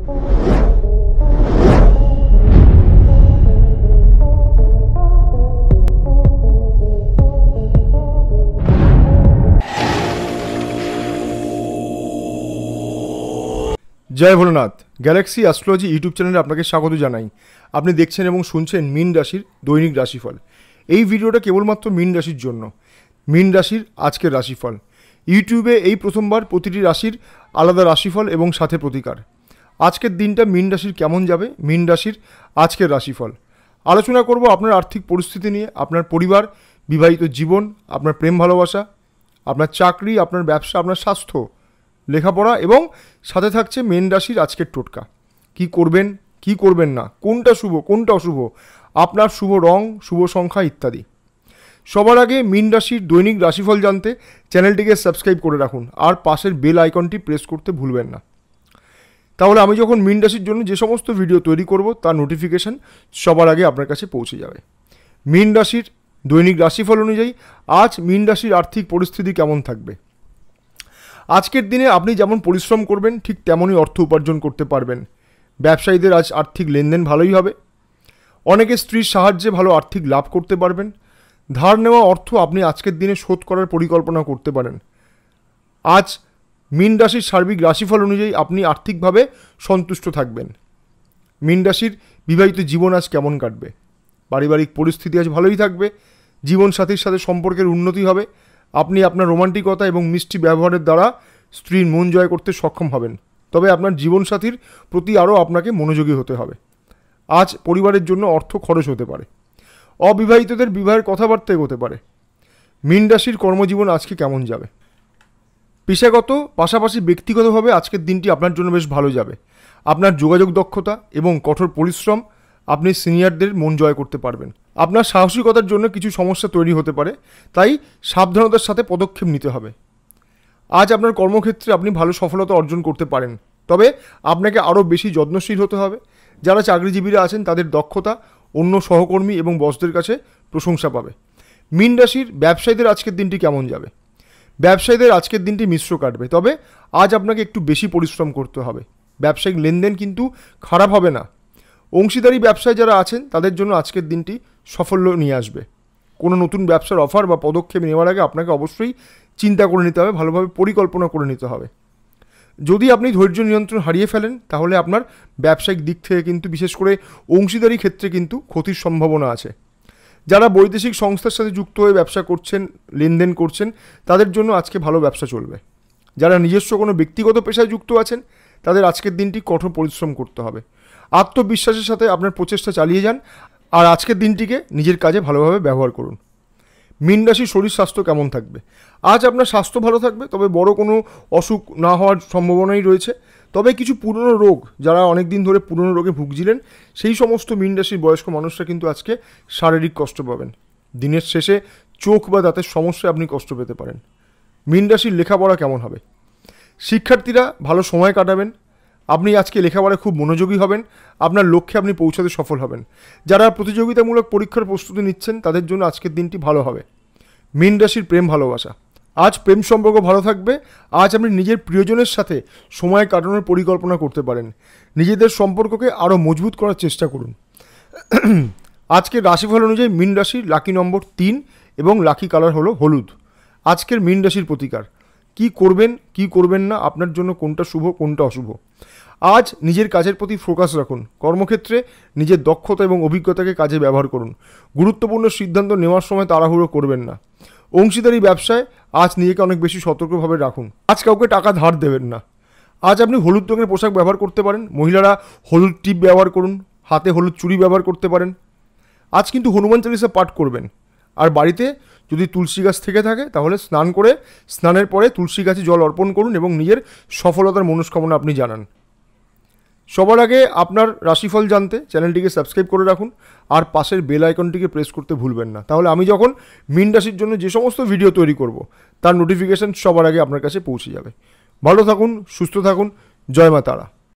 জয় Bholenath Galaxy Astrology YouTube চ্যানেলে আপনাকে স্বাগত জানাই আপনি দেখছেন এবং শুনছেন মিন রাশির দৈনিক রাশিফল এই ভিডিওটা কেবলমাত্র মিন রাশির জন্য মিন রাশির আজকের রাশিফল ইউটিউবে এই প্রথমবার প্রতিটি রাশির আলাদা রাশিফল এবং সাথে প্রতিকার আজকের দিনটা মীন রাশির কেমন যাবে মীন রাশির আজকের রাশিফল আলোচনা করব আপনার আর্থিক পরিস্থিতি নিয়ে আপনার পরিবার বিবাহিত জীবন আপনার প্রেম ভালোবাসা আপনার চাকরি আপনার ব্যবসা আপনার স্বাস্থ্য লেখাপড়া এবং সাথে থাকছে মেন রাশির আজকের টোটকা কি করবেন কি করবেন না কোনটা শুভ কোনটা অশুভ আপনার শুভ রং শুভ সংখ্যা ইত্যাদি সবার আগে মীন রাশির দৈনিক রাশিফল জানতে চ্যানেলটিকে সাবস্ক্রাইব করে রাখুন আর পাশের বেল আইকনটি প্রেস করতে ভুলবেন না তাহলে আমি যখন মিন জন্য যে সমস্ত ভিডিও তৈরি করব তার নোটিফিকেশান সবার আগে আপনার কাছে পৌঁছে যাবে মিন রাশির দৈনিক রাশিফল অনুযায়ী আজ মিন রাশির আর্থিক পরিস্থিতি কেমন থাকবে আজকের দিনে আপনি যেমন পরিশ্রম করবেন ঠিক তেমনই অর্থ উপার্জন করতে পারবেন ব্যবসায়ীদের আজ আর্থিক লেনদেন ভালোই হবে অনেকে স্ত্রীর সাহায্যে ভালো আর্থিক লাভ করতে পারবেন ধার নেওয়া অর্থ আপনি আজকের দিনে শোধ করার পরিকল্পনা করতে পারেন আজ মীন রাশির সার্বিক রাশিফল অনুযায়ী আপনি আর্থিকভাবে সন্তুষ্ট থাকবেন মীন রাশির বিবাহিত জীবন আজ কেমন কাটবে পারিবারিক পরিস্থিতি আজ ভালোই থাকবে জীবনসাথীর সাথে সম্পর্কের উন্নতি হবে আপনি আপনার রোমান্টিকতা এবং মিষ্টি ব্যবহারের দ্বারা স্ত্রীর মন জয় করতে সক্ষম হবেন তবে আপনার জীবনসাথীর প্রতি আরও আপনাকে মনোযোগী হতে হবে আজ পরিবারের জন্য অর্থ খরচ হতে পারে অবিবাহিতদের বিবাহের কথাবার্তা এগোতে পারে মীন রাশির কর্মজীবন আজকে কেমন যাবে পেশাগত পাশাপাশি ব্যক্তিগতভাবে আজকের দিনটি আপনার জন্য বেশ ভালো যাবে আপনার যোগাযোগ দক্ষতা এবং কঠোর পরিশ্রম আপনি সিনিয়রদের মন জয় করতে পারবেন আপনার সাহসিকতার জন্য কিছু সমস্যা তৈরি হতে পারে তাই সাবধানতার সাথে পদক্ষেপ নিতে হবে আজ আপনার কর্মক্ষেত্রে আপনি ভালো সফলতা অর্জন করতে পারেন তবে আপনাকে আরও বেশি যত্নশীল হতে হবে যারা চাকরিজীবীরা আছেন তাদের দক্ষতা অন্য সহকর্মী এবং বসদের কাছে প্রশংসা পাবে মিন রাশির ব্যবসায়ীদের আজকের দিনটি কেমন যাবে ব্যবসায়ীদের আজকের দিনটি মিশ্র কাটবে তবে আজ আপনাকে একটু বেশি পরিশ্রম করতে হবে ব্যবসায়িক লেনদেন কিন্তু খারাপ হবে না অংশীদারি ব্যবসায় যারা আছেন তাদের জন্য আজকের দিনটি সাফল্য নিয়ে আসবে কোনো নতুন ব্যবসার অফার বা পদক্ষেপ নেওয়ার আগে আপনাকে অবশ্যই চিন্তা করে নিতে হবে ভালোভাবে পরিকল্পনা করে নিতে হবে যদি আপনি ধৈর্য নিয়ন্ত্রণ হারিয়ে ফেলেন তাহলে আপনার ব্যবসায়িক দিক থেকে কিন্তু বিশেষ করে অংশীদারি ক্ষেত্রে কিন্তু ক্ষতির সম্ভাবনা আছে যারা বৈদেশিক সংস্থার সাথে যুক্ত হয়ে ব্যবসা করছেন লেনদেন করছেন তাদের জন্য আজকে ভালো ব্যবসা চলবে যারা নিজস্ব কোনো ব্যক্তিগত পেশায় যুক্ত আছেন তাদের আজকের দিনটি কঠোর পরিশ্রম করতে হবে আত্মবিশ্বাসের সাথে আপনার প্রচেষ্টা চালিয়ে যান আর আজকের দিনটিকে নিজের কাজে ভালোভাবে ব্যবহার করুন মীন রাশির শরীর স্বাস্থ্য কেমন থাকবে আজ আপনার স্বাস্থ্য ভালো থাকবে তবে বড় কোনো অসুখ না হওয়ার সম্ভাবনাই রয়েছে তবে কিছু পুরনো রোগ যারা অনেক দিন ধরে পুরনো রোগে ভুগছিলেন সেই সমস্ত মীন রাশির বয়স্ক মানুষরা কিন্তু আজকে শারীরিক কষ্ট পাবেন দিনের শেষে চোখ বা দাঁতের সমস্যায় আপনি কষ্ট পেতে পারেন মীন রাশির লেখাপড়া কেমন হবে শিক্ষার্থীরা ভালো সময় কাটাবেন আপনি আজকে লেখাপড়ায় খুব মনোযোগী হবেন আপনার লক্ষ্যে আপনি পৌঁছাতে সফল হবেন যারা প্রতিযোগিতামূলক পরীক্ষার প্রস্তুতি নিচ্ছেন তাদের জন্য আজকের দিনটি ভালো হবে মীন রাশির প্রেম ভালোবাসা আজ প্রেম সম্পর্ক ভালো থাকবে আজ আপনি নিজের প্রিয়জনের সাথে সময় কাটানোর পরিকল্পনা করতে পারেন নিজেদের সম্পর্ককে আরও মজবুত করার চেষ্টা করুন আজকের রাশিফল অনুযায়ী মিন রাশির লাকি নম্বর তিন এবং লাকি কালার হলো হলুদ আজকের মিন রাশির প্রতিকার কি করবেন কি করবেন না আপনার জন্য কোনটা শুভ কোনটা অশুভ আজ নিজের কাজের প্রতি ফোকাস রাখুন কর্মক্ষেত্রে নিজের দক্ষতা এবং অভিজ্ঞতাকে কাজে ব্যবহার করুন গুরুত্বপূর্ণ সিদ্ধান্ত নেওয়ার সময় তাড়াহুড়ো করবেন না অংশীদারি ব্যবসায় আজ নিজেকে অনেক বেশি সতর্কভাবে রাখুন আজ কাউকে টাকা ধার দেবেন না আজ আপনি হলুদ রঙের পোশাক ব্যবহার করতে পারেন মহিলারা হলুদ টিপ ব্যবহার করুন হাতে হলুদ চুড়ি ব্যবহার করতে পারেন আজ কিন্তু হনুমান চালিসা পাঠ করবেন আর বাড়িতে যদি তুলসী গাছ থেকে থাকে তাহলে স্নান করে স্নানের পরে তুলসী গাছে জল অর্পণ করুন এবং নিজের সফলতার মনস্কামনা আপনি জানান সবার আগে আপনার রাশিফল জানতে চ্যানেলটিকে সাবস্ক্রাইব করে রাখুন আর পাশের বেল আইকনটিকে প্রেস করতে ভুলবেন না তাহলে আমি যখন মিন রাশির জন্য যে সমস্ত ভিডিও তৈরি করব তার নোটিফিকেশান সবার আগে আপনার কাছে পৌঁছে যাবে ভালো থাকুন সুস্থ থাকুন জয় মা তারা